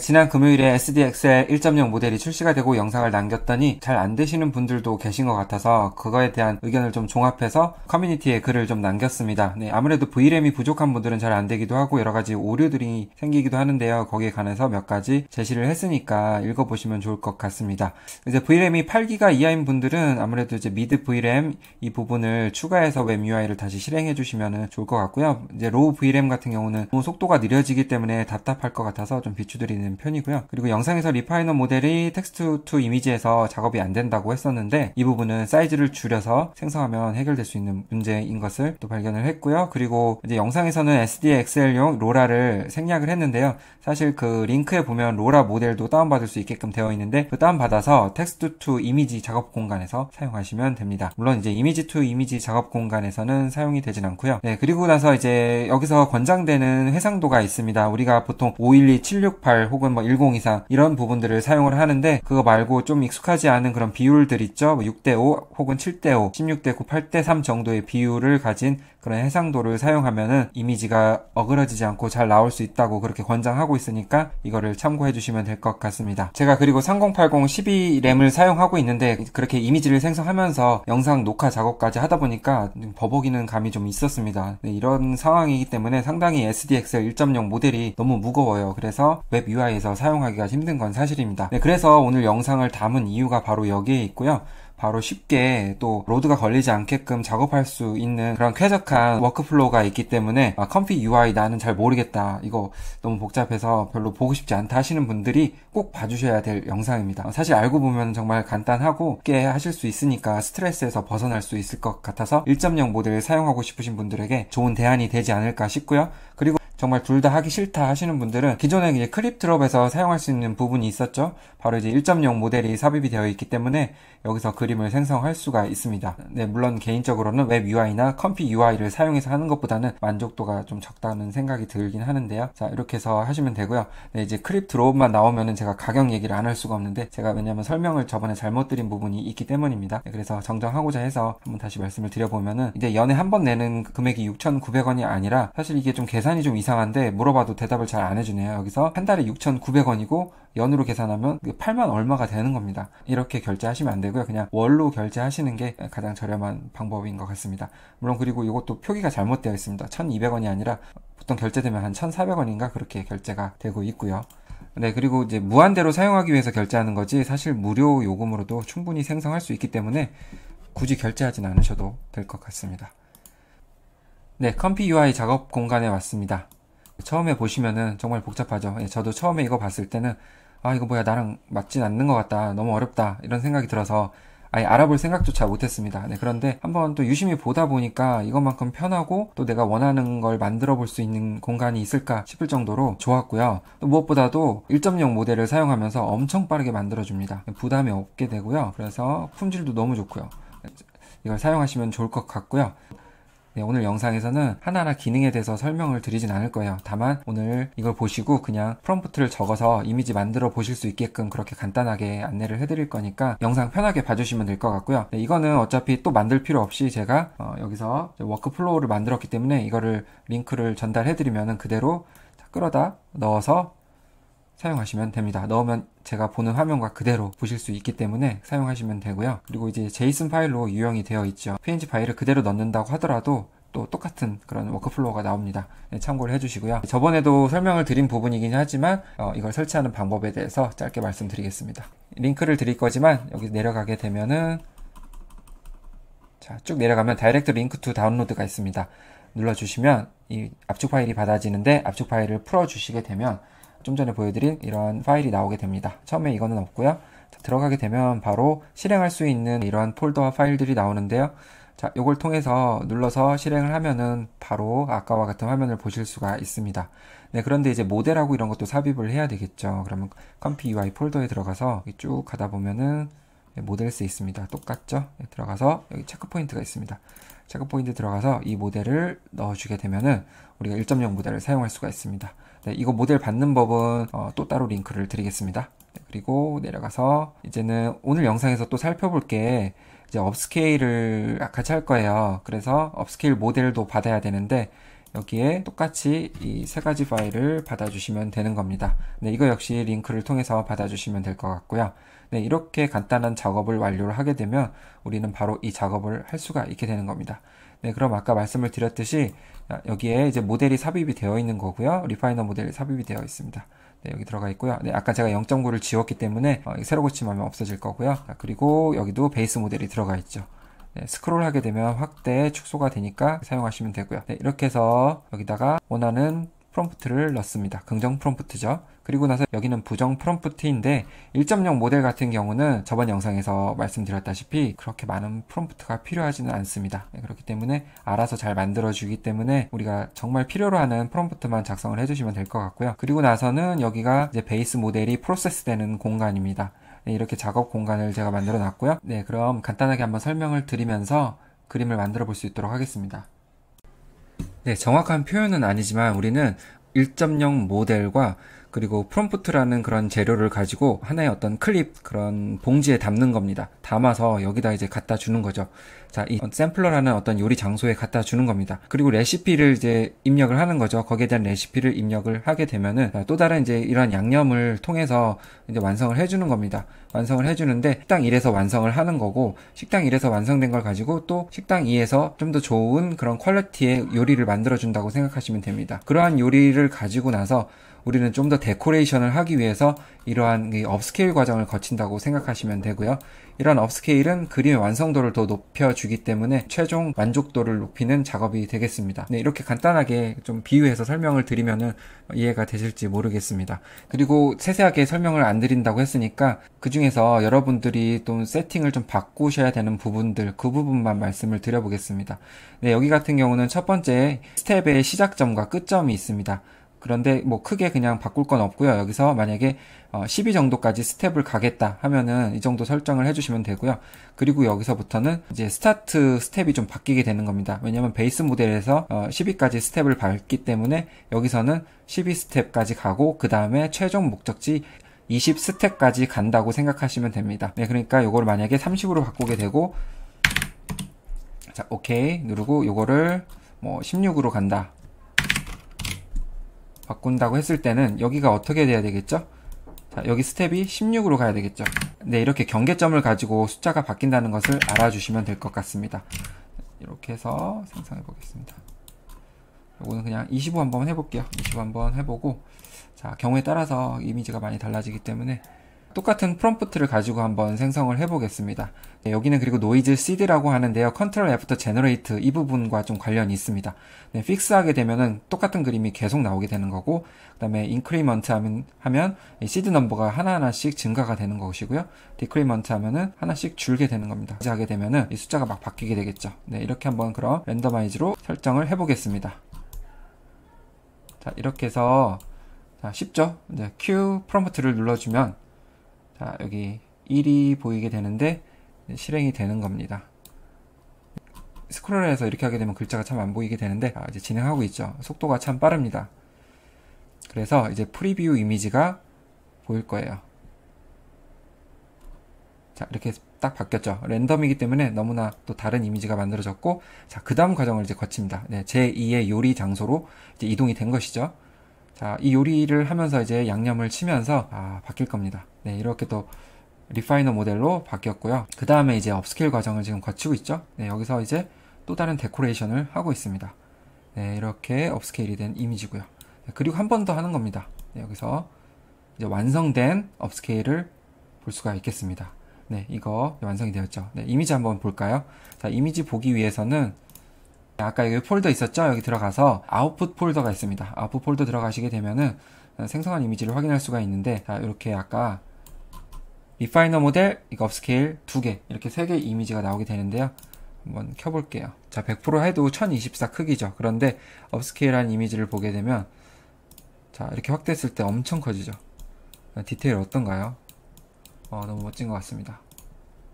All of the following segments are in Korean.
지난 금요일에 SDXL 1.0 모델이 출시가 되고 영상을 남겼더니 잘 안 되시는 분들도 계신 것 같아서 그거에 대한 의견을 좀 종합해서 커뮤니티에 글을 좀 남겼습니다. 네, 아무래도 v r a m 이 부족한 분들은 잘 안 되기도 하고 여러 가지 오류들이 생기기도 하는데요. 거기에 관해서 몇 가지 제시를 했으니까 읽어보시면 좋을 것 같습니다. 이제 v m 이 8기가 이하인 분들은 아무래도 이제 미드 v r a m 이 부분을 추가해서 웹 UI를 다시 실행해 주시면 좋을 것 같고요. 이제 로우 V램 같은 경우는 속도가 느려지기 때문에 답답할 것 같아서 좀 비추드리는 편이고요. 그리고 영상에서 리파이너 모델이 텍스트 투 이미지에서 작업이 안 된다고 했었는데 이 부분은 사이즈를 줄여서 생성하면 해결될 수 있는 문제인 것을 또 발견을 했고요. 그리고 이제 영상에서는 SD x l 용 로라를 생략을 했는데요. 사실 그 링크에 보면 로라 모델도 다운받을 수 있게끔 되어 있는데 그 다운받아서 텍스트 투 이미지 작업 공간에서 사용하시면 됩니다. 물론 이제 이미지 투 이미지 작업 공간에서는 사용이 되진 않고요. 네, 그리고 나서 이제 여기서 권장되는 해상도가 있습니다. 우리가 보통 512, 768 혹은 혹은 뭐1024 이런 부분들을 사용을 하는데 그거 말고 좀 익숙하지 않은 그런 비율들 있죠. 뭐 6대5 혹은 7대5, 16대9, 8대3 정도의 비율을 가진 그런 해상도를 사용하면은 이미지가 어그러지지 않고 잘 나올 수 있다고 그렇게 권장하고 있으니까 이거를 참고해 주시면 될 것 같습니다. 제가 그리고 3080 12램을 사용하고 있는데 그렇게 이미지를 생성하면서 영상 녹화 작업까지 하다 보니까 버벅이는 감이 좀 있었습니다. 네, 이런 상황이기 때문에 상당히 SDXL 1.0 모델이 너무 무거워요. 그래서 웹 UI 가까에서 사용하기가 힘든 건 사실입니다. 네, 그래서 오늘 영상을 담은 이유가 바로 여기에 있고요. 바로 쉽게 또 로드가 걸리지 않게끔 작업할 수 있는 그런 쾌적한 워크플로우가 있기 때문에 아, 컴피 UI 나는 잘 모르겠다 이거 너무 복잡해서 별로 보고 싶지 않다 하시는 분들이 꼭 봐주셔야 될 영상입니다 사실 알고 보면 정말 간단하고 꽤 하실 수 있으니까 스트레스에서 벗어날 수 있을 것 같아서 1.0 모델을 사용하고 싶으신 분들에게 좋은 대안이 되지 않을까 싶고요 그리고 정말 둘 다 하기 싫다 하시는 분들은 기존에 이제 크립트롭에서 사용할 수 있는 부분이 있었죠. 바로 이제 1.0 모델이 삽입이 되어 있기 때문에 여기서 그림을 생성할 수가 있습니다. 네, 물론 개인적으로는 웹 UI나 컴피 UI를 사용해서 하는 것보다는 만족도가 좀 적다는 생각이 들긴 하는데요. 자, 이렇게 해서 하시면 되고요. 네, 이제 크립트롭만 나오면은 제가 가격 얘기를 안 할 수가 없는데 제가 왜냐면 설명을 저번에 잘못 드린 부분이 있기 때문입니다. 네, 그래서 정정하고자 해서 한번 다시 말씀을 드려보면은 이제 연에 한 번 내는 금액이 6,900원이 아니라 사실 이게 좀 계산이 좀 이상 이상한데 물어봐도 대답을 잘 안 해주네요. 여기서 한 달에 6,900원이고 연으로 계산하면 8만 그 얼마가 되는 겁니다. 이렇게 결제하시면 안 되고요. 그냥 월로 결제하시는 게 가장 저렴한 방법인 것 같습니다. 물론 그리고 이것도 표기가 잘못되어 있습니다. 1,200원이 아니라 보통 결제되면 한 1,400원인가 그렇게 결제가 되고 있고요. 네, 그리고 이제 무한대로 사용하기 위해서 결제하는 거지 사실 무료 요금으로도 충분히 생성할 수 있기 때문에 굳이 결제하진 않으셔도 될 것 같습니다. 네, 컴피 UI 작업 공간에 왔습니다. 처음에 보시면은 정말 복잡하죠. 예, 저도 처음에 이거 봤을 때는 아 이거 뭐야 나랑 맞진 않는 것 같다 너무 어렵다 이런 생각이 들어서 아예 알아볼 생각조차 못했습니다. 네, 그런데 한번 또 유심히 보다 보니까 이것만큼 편하고 또 내가 원하는 걸 만들어 볼 수 있는 공간이 있을까 싶을 정도로 좋았고요. 또 무엇보다도 1.0 모델을 사용하면서 엄청 빠르게 만들어줍니다. 네, 부담이 없게 되고요. 그래서 품질도 너무 좋고요. 이걸 사용하시면 좋을 것 같고요. 네, 오늘 영상에서는 하나하나 기능에 대해서 설명을 드리진 않을 거예요. 다만 오늘 이걸 보시고 그냥 프롬프트를 적어서 이미지 만들어 보실 수 있게끔 그렇게 간단하게 안내를 해드릴 거니까 영상 편하게 봐주시면 될 것 같고요. 네, 이거는 어차피 또 만들 필요 없이 제가 어, 여기서 워크플로우를 만들었기 때문에 이거를 링크를 전달해드리면 그대로 끌어다 넣어서 사용하시면 됩니다. 넣으면 제가 보는 화면과 그대로 보실 수 있기 때문에 사용하시면 되고요. 그리고 이제 제이슨 파일로 유형이 되어 있죠. PNG 파일을 그대로 넣는다고 하더라도 또 똑같은 그런 워크플로우가 나옵니다. 네, 참고를 해주시고요. 저번에도 설명을 드린 부분이긴 하지만 어, 이걸 설치하는 방법에 대해서 짧게 말씀드리겠습니다. 링크를 드릴 거지만 여기 내려가게 되면은 자, 쭉 내려가면 다이렉트 링크 투 다운로드가 있습니다. 눌러주시면 이 압축 파일이 받아지는데 압축 파일을 풀어주시게 되면 좀 전에 보여드린 이런 파일이 나오게 됩니다. 처음에 이거는 없고요. 자, 들어가게 되면 바로 실행할 수 있는 이러한 폴더와 파일들이 나오는데요. 자, 이걸 통해서 눌러서 실행을 하면은 바로 아까와 같은 화면을 보실 수가 있습니다. 네, 그런데 이제 모델하고 이런 것도 삽입을 해야 되겠죠. 그러면 컴피 UI 폴더에 들어가서 쭉 가다 보면은 네, 모델스 있습니다. 똑같죠? 네, 들어가서 여기 체크 포인트가 있습니다. 체크 포인트 들어가서 이 모델을 넣어주게 되면은 우리가 1.0 모델을 사용할 수가 있습니다. 네, 이거 모델 받는 법은 어, 또 따로 링크를 드리겠습니다. 네, 그리고 내려가서 이제는 오늘 영상에서 또 살펴볼 게 이제 업스케일을 같이 할 거예요. 그래서 업스케일 모델도 받아야 되는데 여기에 똑같이 이 세 가지 파일을 받아주시면 되는 겁니다. 네, 이거 역시 링크를 통해서 받아주시면 될 것 같고요. 네, 이렇게 간단한 작업을 완료를 하게 되면 우리는 바로 이 작업을 할 수가 있게 되는 겁니다. 네, 그럼 아까 말씀을 드렸듯이 아, 여기에 이제 모델이 삽입이 되어 있는 거고요. 리파이너 모델이 삽입이 되어 있습니다. 네, 여기 들어가 있고요. 네, 아까 제가 0.9를 지웠기 때문에 어, 새로 고침하면 없어질 거고요. 자, 그리고 여기도 베이스 모델이 들어가 있죠. 네, 스크롤 하게 되면 확대, 축소가 되니까 사용하시면 되고요. 네, 이렇게 해서 여기다가 원하는 프롬프트를 넣습니다. 긍정 프롬프트죠. 그리고 나서 여기는 부정 프롬프트인데 1.0 모델 같은 경우는 저번 영상에서 말씀드렸다시피 그렇게 많은 프롬프트가 필요하지는 않습니다. 네, 그렇기 때문에 알아서 잘 만들어주기 때문에 우리가 정말 필요로 하는 프롬프트만 작성을 해주시면 될 것 같고요. 그리고 나서는 여기가 이제 베이스 모델이 프로세스 되는 공간입니다. 네, 이렇게 작업 공간을 제가 만들어 놨고요. 네, 그럼 간단하게 한번 설명을 드리면서 그림을 만들어 볼 수 있도록 하겠습니다. 네, 정확한 표현은 아니지만 우리는 1.0 모델과 그리고 프롬프트라는 그런 재료를 가지고 하나의 어떤 클립 그런 봉지에 담는 겁니다. 담아서 여기다 이제 갖다 주는 거죠. 자, 이 샘플러라는 어떤 요리 장소에 갖다 주는 겁니다. 그리고 레시피를 이제 입력을 하는 거죠. 거기에 대한 레시피를 입력을 하게 되면은 또 다른 이제 이런 양념을 통해서 이제 완성을 해주는 겁니다. 완성을 해주는데 식당 1에서 완성을 하는 거고 식당 1에서 완성된 걸 가지고 또 식당 2에서 좀 더 좋은 그런 퀄리티의 요리를 만들어준다고 생각하시면 됩니다. 그러한 요리를 가지고 나서 우리는 좀 더 데코레이션을 하기 위해서 이러한 업스케일 과정을 거친다고 생각하시면 되고요. 이런 업스케일은 그림의 완성도를 더 높여주기 때문에 최종 만족도를 높이는 작업이 되겠습니다. 네, 이렇게 간단하게 좀 비유해서 설명을 드리면 이해가 되실지 모르겠습니다. 그리고 세세하게 설명을 안 드린다고 했으니까 그 중에서 여러분들이 또 세팅을 좀 바꾸셔야 되는 부분들 그 부분만 말씀을 드려보겠습니다. 네, 여기 같은 경우는 첫 번째 스텝의 시작점과 끝점이 있습니다. 그런데 뭐 크게 그냥 바꿀 건 없고요. 여기서 만약에 12 어, 정도까지 스텝을 가겠다 하면은 이 정도 설정을 해주시면 되고요. 그리고 여기서부터는 이제 스타트 스텝이 좀 바뀌게 되는 겁니다. 왜냐하면 베이스 모델에서 12까지 어, 스텝을 밟기 때문에 여기서는 12 스텝까지 가고 그 다음에 최종 목적지 20 스텝까지 간다고 생각하시면 됩니다. 네, 그러니까 이걸 만약에 30으로 바꾸게 되고 자, 오케이 누르고 이거를뭐 16으로 간다. 바꾼다고 했을 때는 여기가 어떻게 돼야 되겠죠? 자, 여기 스텝이 16으로 가야 되겠죠. 네, 이렇게 경계점을 가지고 숫자가 바뀐다는 것을 알아주시면 될 것 같습니다. 이렇게 해서 상상해 보겠습니다. 요거는 그냥 25 한번 해볼게요. 25 한번 해보고 자, 경우에 따라서 이미지가 많이 달라지기 때문에 똑같은 프롬프트를 가지고 한번 생성을 해보겠습니다. 네, 여기는 그리고 노이즈 s e d 라고 하는데요. 컨트롤 애프터 제너레이트 이 부분과 좀 관련이 있습니다. 네, 픽스하게 되면은 똑같은 그림이 계속 나오게 되는 거고 그 다음에 인크리먼트 하면, 하면 시드 넘버가 하나하나씩 증가가 되는 것이고요. 디크리먼트 하면은 하나씩 줄게 되는 겁니다. 하게 되면은 이 숫자가 막 바뀌게 되겠죠. 네, 이렇게 한번 그럼 랜덤마이즈로 설정을 해보겠습니다. 자, 이렇게 해서 자, 쉽죠? 이제 Q 프롬프트를 눌러주면 자, 여기 1이 보이게 되는데 실행이 되는 겁니다. 스크롤 해서 이렇게 하게 되면 글자가 참 안 보이게 되는데 아, 이제 진행하고 있죠. 속도가 참 빠릅니다. 그래서 이제 프리뷰 이미지가 보일 거예요. 자, 이렇게 딱 바뀌었죠. 랜덤이기 때문에 너무나 또 다른 이미지가 만들어졌고, 자, 그 다음 과정을 이제 거칩니다. 네, 제2의 요리 장소로 이제 이동이 된 것이죠. 자, 이 요리를 하면서 이제 양념을 치면서 아, 바뀔 겁니다. 네, 이렇게 또 리파이너 모델로 바뀌었고요. 그 다음에 이제 업스케일 과정을 지금 거치고 있죠. 네, 여기서 이제 또 다른 데코레이션을 하고 있습니다. 네, 이렇게 업스케일이 된 이미지고요. 네, 그리고 한 번 더 하는 겁니다. 네, 여기서 이제 완성된 업스케일을 볼 수가 있겠습니다. 네, 이거 완성이 되었죠. 네, 이미지 한번 볼까요? 자, 이미지 보기 위해서는 아까 여기 폴더 있었죠? 여기 들어가서 아웃풋 폴더가 있습니다. 아웃풋 폴더 들어가시게 되면은 생성한 이미지를 확인할 수가 있는데 자, 이렇게 아까 리파이너 모델, 이거 업스케일 두 개 이렇게 세 개 이미지가 나오게 되는데요. 한번 켜볼게요. 자, 100% 해도 1024 크기죠. 그런데 업스케일한 이미지를 보게 되면 자, 이렇게 확대했을 때 엄청 커지죠. 디테일 어떤가요? 어, 너무 멋진 것 같습니다.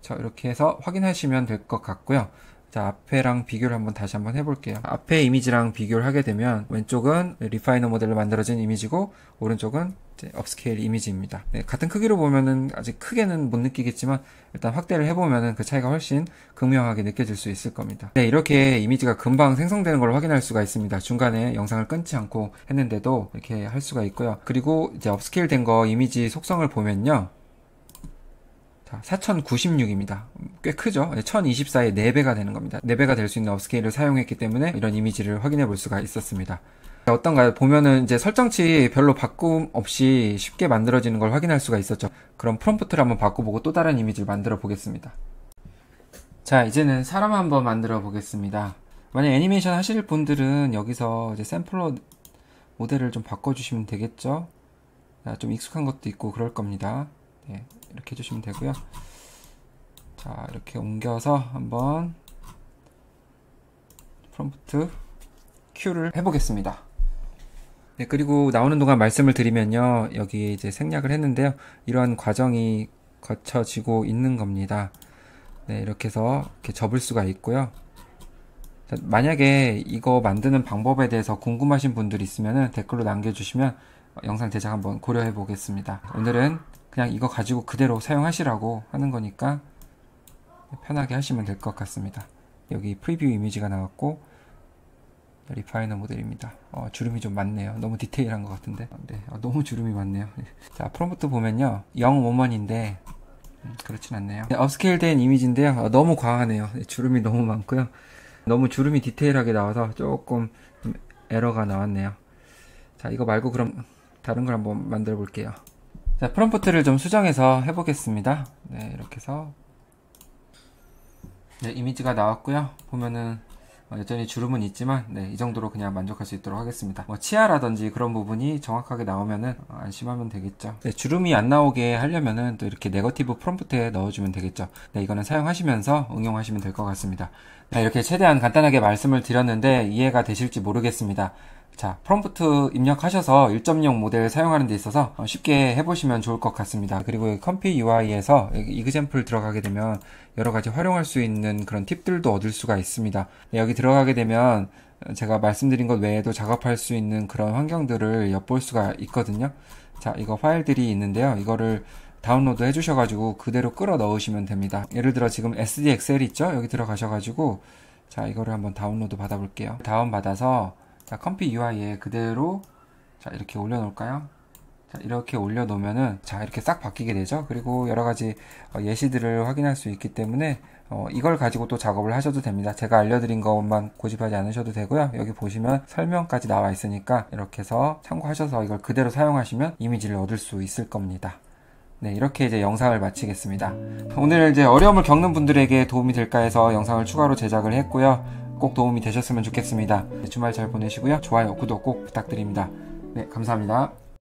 자, 이렇게 해서 확인하시면 될 것 같고요. 자, 앞에랑 비교를 한번 다시 한번 해볼게요. 앞에 이미지랑 비교를 하게 되면 왼쪽은 리파이너 모델로 만들어진 이미지고 오른쪽은 업스케일 이미지입니다. 네, 같은 크기로 보면은 아직 크게는 못 느끼겠지만 일단 확대를 해보면은 그 차이가 훨씬 극명하게 느껴질 수 있을 겁니다. 네, 이렇게 이미지가 금방 생성되는 걸 확인할 수가 있습니다. 중간에 영상을 끊지 않고 했는데도 이렇게 할 수가 있고요. 그리고 이제 업스케일 된 거 이미지 속성을 보면요. 자, 4096입니다. 꽤 크죠? 1024의 예, 4배가 되는 겁니다. 4배가 될 수 있는 업스케일을 사용했기 때문에 이런 이미지를 확인해 볼 수가 있었습니다. 어떤가요? 보면은 이제 설정치 별로 바꿈 없이 쉽게 만들어지는 걸 확인할 수가 있었죠. 그럼 프롬프트를 한번 바꿔보고 또 다른 이미지를 만들어 보겠습니다. 자, 이제는 사람 한번 만들어 보겠습니다. 만약 애니메이션 하실 분들은 여기서 이제 샘플러 모델을 좀 바꿔주시면 되겠죠? 좀 익숙한 것도 있고 그럴 겁니다. 네. 이렇게 해주시면 되고요. 자 이렇게 옮겨서 한번 프롬프트 큐를 해보겠습니다. 네, 그리고 나오는 동안 말씀을 드리면요. 여기 이제 생략을 했는데요. 이러한 과정이 거쳐지고 있는 겁니다. 네, 이렇게 해서 이렇게 접을 수가 있고요. 자, 만약에 이거 만드는 방법에 대해서 궁금하신 분들 있으면 댓글로 남겨주시면 영상 제작 한번 고려해 보겠습니다. 오늘은 그냥 이거 가지고 그대로 사용하시라고 하는 거니까 편하게 하시면 될 것 같습니다. 여기 프리뷰 이미지가 나왔고 리파이너 모델입니다. 어, 주름이 좀 많네요. 너무 디테일한 것 같은데. 아, 네, 아, 너무 주름이 많네요. 자, 프롬프트 보면요. 0 5만인데 음, 그렇진 않네요. 네, 업스케일 된 이미지인데요. 아, 너무 과하네요. 네, 주름이 너무 많고요. 너무 주름이 디테일하게 나와서 조금 에러가 나왔네요. 자, 이거 말고 그럼 다른 걸 한번 만들어 볼게요. 자, 프롬프트를 좀 수정해서 해보겠습니다. 네, 이렇게 해서 네, 이미지가 나왔고요. 보면은 어, 여전히 주름은 있지만 네, 이 정도로 그냥 만족할 수 있도록 하겠습니다. 뭐 치아라든지 그런 부분이 정확하게 나오면은 어, 안심하면 되겠죠. 네, 주름이 안 나오게 하려면은 또 이렇게 네거티브 프롬프트에 넣어주면 되겠죠. 네, 이거는 사용하시면서 응용하시면 될 것 같습니다. 네, 이렇게 최대한 간단하게 말씀을 드렸는데 이해가 되실지 모르겠습니다. 자, 프롬프트 입력하셔서 1.0 모델 사용하는 데 있어서 어, 쉽게 해보시면 좋을 것 같습니다. 그리고 컴피 UI에서 이그젠플 들어가게 되면 여러 가지 활용할 수 있는 그런 팁들도 얻을 수가 있습니다. 네, 여기 들어가게 되면 어, 제가 말씀드린 것 외에도 작업할 수 있는 그런 환경들을 엿볼 수가 있거든요. 자, 이거 파일들이 있는데요. 이거를 다운로드 해주셔가지고 그대로 끌어 넣으시면 됩니다. 예를 들어 지금 SD x l 있죠? 여기 들어가셔가지고 자, 이거를 한번 다운로드 받아볼게요. 다운받아서 자, 컴피 UI에 그대로 자, 이렇게 올려놓을까요? 자, 이렇게 올려놓으면은 자, 이렇게 싹 바뀌게 되죠. 그리고 여러 가지 어, 예시들을 확인할 수 있기 때문에 어, 이걸 가지고 또 작업을 하셔도 됩니다. 제가 알려드린 것만 고집하지 않으셔도 되고요. 여기 보시면 설명까지 나와 있으니까 이렇게 해서 참고하셔서 이걸 그대로 사용하시면 이미지를 얻을 수 있을 겁니다. 네, 이렇게 이제 영상을 마치겠습니다. 오늘 이제 어려움을 겪는 분들에게 도움이 될까 해서 영상을 추가로 제작을 했고요. 꼭 도움이 되셨으면 좋겠습니다. 네, 주말 잘 보내시고요. 좋아요, 구독 꼭 부탁드립니다. 네, 감사합니다.